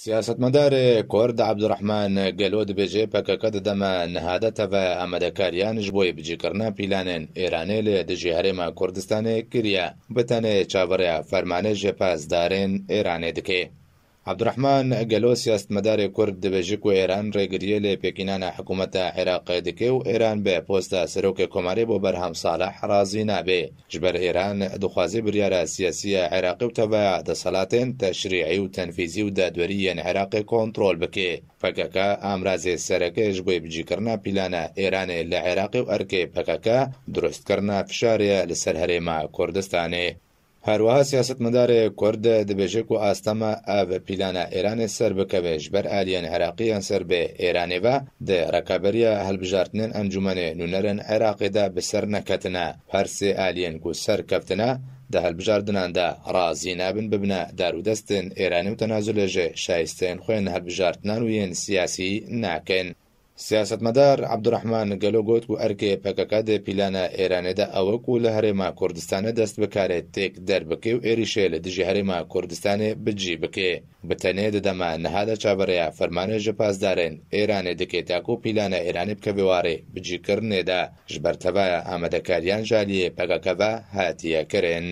Siyasetmedar Kurd Abdurrahman Gelo dibêje PKK dideme nihadeta ve amedekariyan ji bo bicîkirina pîlanên Îranê li dijî Herêma Kurdistanê kiriye bi tenê çaviriya fermanê jê pezdarên Îranê dike. عبدرحمان گەلۆ سیاستمەداری کورد دەبێژک و ئێران ڕێگریە لێ پێکینانە حکوومەتە عێراقی دکێ و ئێران بێ پۆستە سەرۆکە کۆماری بۆ بەرهەم ساڵە حرازی نابێ ژبەر ئێران دخوازی بریارە سیاسیە عێراقی و تەبایە دەسەڵاتێن تەشریعی و تەنفیزی و دادوەریەن عێراقی کۆنتترۆل بکێ پەکەکە ئامرازێ سەرەکەش بۆی بجیکردنا پیلانە ئێرانێ لە عێراقی و ئەرکێ پەکەکە دروستکردنا فشارەیە لەسەر هەرێمە کوردستانێ هەروەها سیاستمەدارێ کووردە دەبێژێک و ئاستەمە ئاە پیلانە ئێرانێ سەر بکەوێش بەر ئالیەن عێراقییان سەر بێ ئێرانێبە دێ ڕکابەریە هەلبژارتنن ئەنجومێ نوونەرن عێراقیدا بەسەر نەکەتنە هەرسێ ئالیەن و سەر کەفتنە دە هەلبژاردناندا ڕازی نابن ببنە دارودەستن ئێرانی و تەنازل لێژێ شایستێن خوێن هەلبژارتنان و یەن سیاسی ناکەن سیاستمەدار عبدڕحمان گەلۆ گوت و ئەرکێ پەکەکە دەپیلانە ئێرانێدا ئەوەک و لە هەرێما کوردستانە دەست بکارێت تێک دەربکێ و ئێریشێ لە دژی هەرێما کوردستانێ بجی بکێ بتەنێ دەدەما نەهادە چابەرەیە فەرمانێژە پاسدارێن ئێرانێ دەکێت تاکو و پیلانە ئێرانی بکە بێوارێ بجیکردنێدا ژبەرتەبایە ئامادەکاریان ژالیە پەگەکەبە هاتیەکەرێن.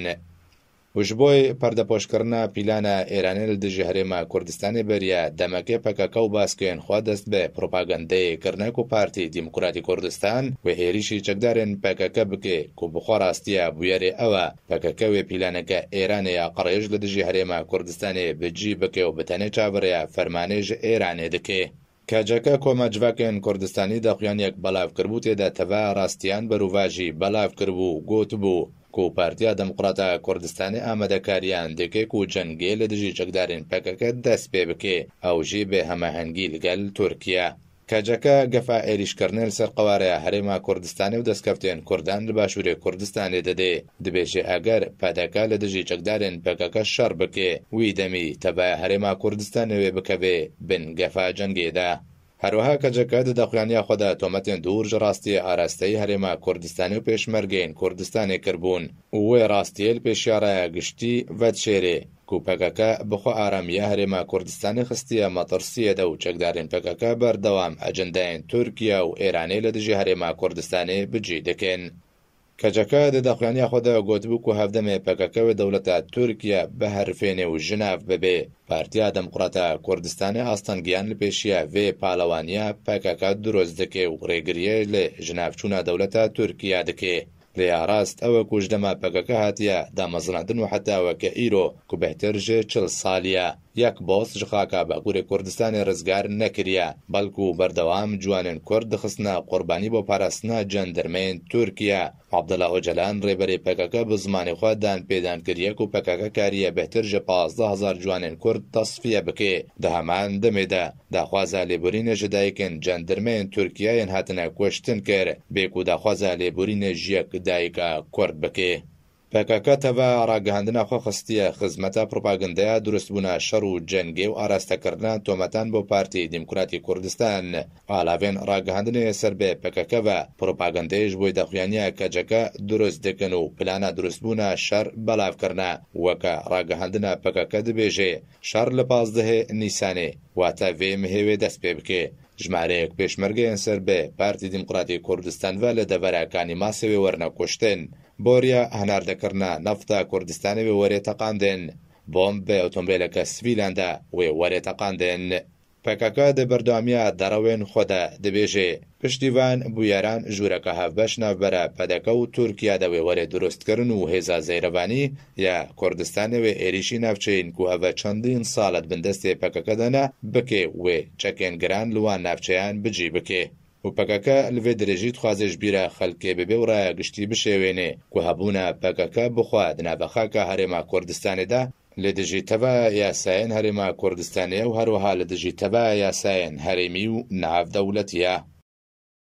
وشبۆی پەردەپۆشکردنە پیلانە ئێرانە لە دژی هەرێمە کوردستانی بەریە دەمەکەی پەکەکە و باسکوێن خوا دەست بێ پرۆپاگەندەیەکردنەک و پارتی دیموکراتی کوردستان و هێریشی چەکدارێن پەکەکە بکێ و بخوا ڕاستیە بویێرێ ئەوە پەکەکەوێ پیلانەکە ئێرانە یا قڕێژ لە دژی هەرێمە کوردستانی بجی بکێ و بتەنێ چاوەڕەیە فەرمانێژ ئێرانێ دکێ. کاجەکە کۆمەجڤکەن کوردستانی دەخیانێک بەلاافکردبوو تێدا تەوا ڕاستیان بەروواژی بەلاافکردبوو گوت بوو کۆپارتیا دەموقراتە کوردستانی ئامادەکاریان دەکێک و جەنگێ لە دژی چەکدارین پەکەکە دەست پێ بکێ ئەوژی بێ هەمەهەنگی لەگەل تورکیا کەجەکە گەفا عێریشکردن سەر قوارەیە هەرێما کوردستانی و دەستکەفتێن کوردان لە باشوورێ کوردستانی دەدێ دبێژێ ئەگەر پەدەکە لە دژی چەکدارێن پەکەکە شەر بکێ وی دەمی تەبایە هەرێما کوردستانەوێ بکەبێ بن گەفا جەنگێدا هەروەها کەجەکە دەدەخیانیا خۆدا تۆمەتێن دوور ژ ڕاستی ئاراستەی هەرێما کوردستانی و پێشمەرگین کوردستانی کردبوون وێ ڕاستیل پێشیارایە گشتی ڤەت شێرێ کوپەکەکە بخۆ ئارامیە هەرێما کوردستانی خستیە مەترسیەدە و چەکدارین پەکەکە بەردەوام ئەجندایین تورکیا و ئێرانی لە دژی هەرێما کوردستانی بجی دەکەن کەچەکە دەداخلانی خۆدا گوتبووک و هەفتەمێ پەکەکەوە دەوڵەتە تورکیا بە هەرفێنێ و ژناف ببێ پارتیا دەمقڕاتە کوردستانی ئاستەنگیان لە پێشیە وێ پاڵەوانیا پەکەکە درۆست دەکێ و ڕێگریە لێ ژنافچوونە دەوڵەتە تورکیا دەکێ ڕێیاڕاست ئەوە کوژدەما پەکەکە هاتیە دامەزراندن و حتاوە کە ئیرۆ کوبهتر ژێ چل سالیە یەک بۆس ژخاکە باگووری کوردستانی ڕزگار نەکرە بەڵکو و بەردەوام جوانن کورد دخستنا قوربانی بۆ پاراستنا جەندرمێن تورکیا عبدلا ئۆجلان ڕێبەری پەکەکە بە زمانی خوادان پێدانکردیەک و پەکەکە کاریە بەتر ژە 15هزار جوانن کورد تەصفە بکێ دەهەمان دەمێدا داخوازە لێبورینە ژدایکن جەندرمێن تورکیایەن هاتنە کوشتن کرد بێک و داخوازە لێبورینە ژیەک دایکە کورد بکێ. پکەکە تەبە ڕاگەاندنا خۆ خستیە خزمەتە پرۆپاگندەیە دروستبوونا شەڕ و جەنگێ و ئاراستەکردان تۆمەتان بۆ پارتی دیموکراتی کوردستان ئالاوێن ڕاگەاندنەیە سەر بێ پکەکەەوە پرۆپاگندەیەش بۆی دەخوێنیە کەجەکە دروست دەکەن و پلانە دروستبوونا شەر بەلاافکردنا وەکە ڕاگەاندنا پکەکە دەبێژێ شەر لە پازدەهێ نیسانێ واتە وێم هێوێ دەست پێ بکێ ژمارەیەک پێشمەرگەیان سەر بێ پارتی دیموکراتی کوردستان بە لە دەبەرەکانی ماسەوێ وەرنەکوشتن بۆریە هەناردەکردە نەفتە کوردستانی وێ وەرێتەقاندن بۆم بە ئۆتۆمبیلەکە سویلاندا وێ وەرێتەقاندن. پەکەکە دەبەردامیە دەڕەوێن خۆدا دەبێژێ پشتیوان بویاران ژوورەکە هەفبەش نەبەرە پەدەکە و تورکیا دەوێ وەرێ دروستکردن و هێزا زەیرەبانی یا کوردستانەوێ ئێریشی ناوچین و ئەڤە چەندین ساڵت بندەستی پەکەکە دەنا بکێ وێ چەکێنگران لوان ناوچەیان بجی بکێ وپەکەکە لەوێ درێژی خوازێش بیرە خەلکێ ببێ و ڕایە گشتی بشێوێنێ و هەبوونە پەکەکە بخوا دنابەخاکە هەرێما کوردستانێدا لە دژی تەبا یاساەن هەرێما کوردستانە و هەروەها لە دژی تەبا یاساەن هەرێمی و ناودەولەتە